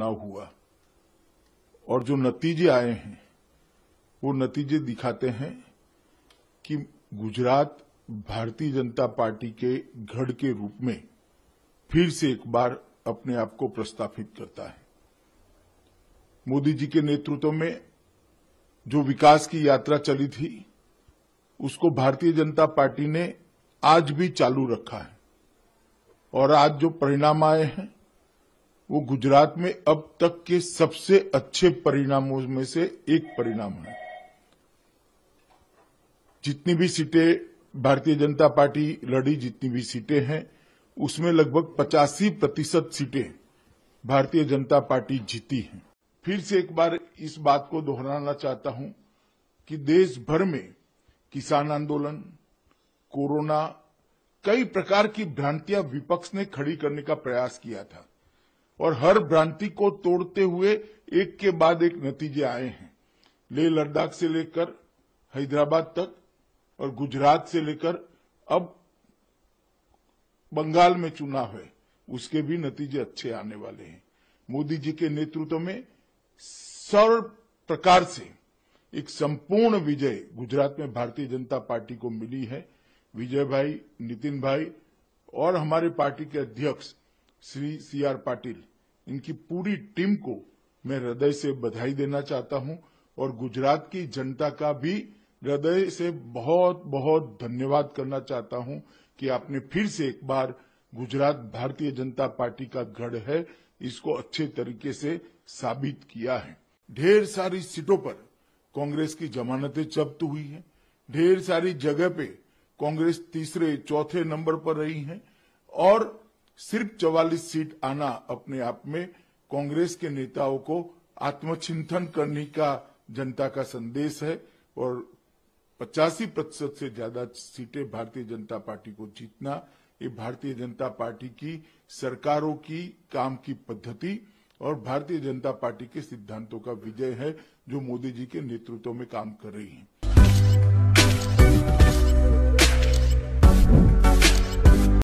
चुनाव हुआ और जो नतीजे आए हैं वो नतीजे दिखाते हैं कि गुजरात भारतीय जनता पार्टी के गढ़ के रूप में फिर से एक बार अपने आप को प्रस्तापित करता है मोदी जी के नेतृत्व में जो विकास की यात्रा चली थी उसको भारतीय जनता पार्टी ने आज भी चालू रखा है और आज जो परिणाम आए हैं वो गुजरात में अब तक के सबसे अच्छे परिणामों में से एक परिणाम है जितनी भी सीटें भारतीय जनता पार्टी लड़ी जितनी भी सीटें हैं उसमें लगभग पचासी प्रतिशत सीटें भारतीय जनता पार्टी जीती है फिर से एक बार इस बात को दोहराना चाहता हूं कि देश भर में किसान आंदोलन कोरोना कई प्रकार की भ्रांतियां विपक्ष ने खड़ी करने का प्रयास किया था और हर भ्रांति को तोड़ते हुए एक के बाद एक नतीजे आए हैं ले लद्दाख से लेकर हैदराबाद तक और गुजरात से लेकर अब बंगाल में चुनाव है उसके भी नतीजे अच्छे आने वाले हैं मोदी जी के नेतृत्व में सर्व प्रकार से एक संपूर्ण विजय गुजरात में भारतीय जनता पार्टी को मिली है विजय भाई नितिन भाई और हमारे पार्टी के अध्यक्ष श्री सी आर पाटिल इनकी पूरी टीम को मैं हृदय से बधाई देना चाहता हूं और गुजरात की जनता का भी हृदय से बहुत बहुत धन्यवाद करना चाहता हूं कि आपने फिर से एक बार गुजरात भारतीय जनता पार्टी का गढ़ है इसको अच्छे तरीके से साबित किया है ढेर सारी सीटों पर कांग्रेस की जमानतें जब्त हुई हैं ढेर सारी जगह पे कांग्रेस तीसरे चौथे नंबर पर रही है और सिर्फ 44 सीट आना अपने आप में कांग्रेस के नेताओं को आत्मचिंतन करने का जनता का संदेश है और पचासी प्रतिशत से ज्यादा सीटें भारतीय जनता पार्टी को जीतना ये भारतीय जनता पार्टी की सरकारों की काम की पद्धति और भारतीय जनता पार्टी के सिद्धांतों का विजय है जो मोदी जी के नेतृत्व में काम कर रही है